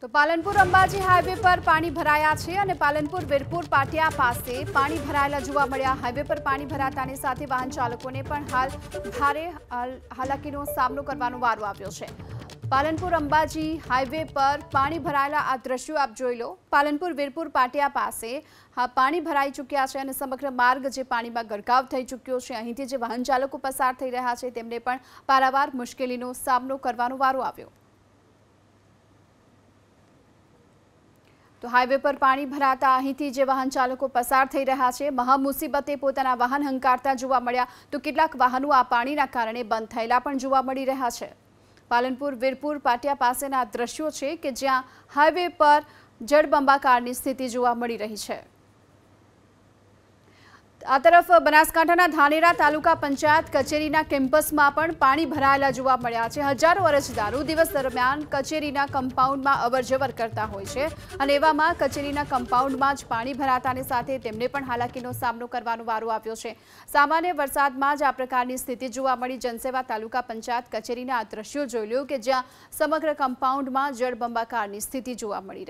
તો પાલનપુર અંબાજી હાઈવે પર પાણી ભરાયા છે અને પાલનપુર વીરપુર પાટિયા પાસે પાણી ભરાયેલા જોવા મળ્યા હાઈવે પર પાણી ભરાતાની સાથે વાહન ચાલકોને પણ હાલ ભારે હાલાકીનો સામનો કરવાનો વારો આવ્યો છે પાલનપુર અંબાજી હાઈવે પર પાણી ભરાયેલા આ દ્રશ્યો આપ જોઈ લો પાલનપુર વીરપુર પાટિયા પાસે હા પાણી ભરાઈ ચૂક્યા છે અને સમગ્ર માર્ગ જે પાણીમાં ગરકાવ થઈ ચૂક્યો છે અહીંથી જે વાહન ચાલકો પસાર થઈ રહ્યા છે તેમને પણ પારાવાર મુશ્કેલીનો સામનો કરવાનો વારો આવ્યો તો હાઈવે પર પાણી ભરાતા અહીંથી જે વાહન ચાલકો પસાર થઈ રહ્યા છે મહામુસીબતે પોતાના વાહન હંકારતા જોવા મળ્યા તો કેટલાક વાહનો આ પાણીના કારણે બંધ થયેલા પણ જોવા મળી રહ્યા છે પાલનપુર વીરપુર પાટિયા પાસેના દ્રશ્યો છે કે જ્યાં હાઈવે પર જળબંબાકારની સ્થિતિ જોવા મળી રહી છે આ તરફ બનાસકાંઠાના ધાનેરા તાલુકા પંચાયત કચેરીના કેમ્પસમાં પણ પાણી ભરાયેલા જોવા મળ્યા છે હજારો અરજદારો દિવસ દરમિયાન કચેરીના કમ્પાઉન્ડમાં અવરજવર કરતા હોય છે અને એવામાં કચેરીના કમ્પાઉન્ડમાં જ પાણી ભરાતાની સાથે તેમને પણ હાલાકીનો સામનો કરવાનો વારો આવ્યો છે સામાન્ય વરસાદમાં જ આ પ્રકારની સ્થિતિ જોવા મળી જનસેવા તાલુકા પંચાયત કચેરીના આ દ્રશ્યો જોઈ લ્યો કે જ્યાં સમગ્ર કમ્પાઉન્ડમાં જળબંબાકારની સ્થિતિ જોવા મળી રહી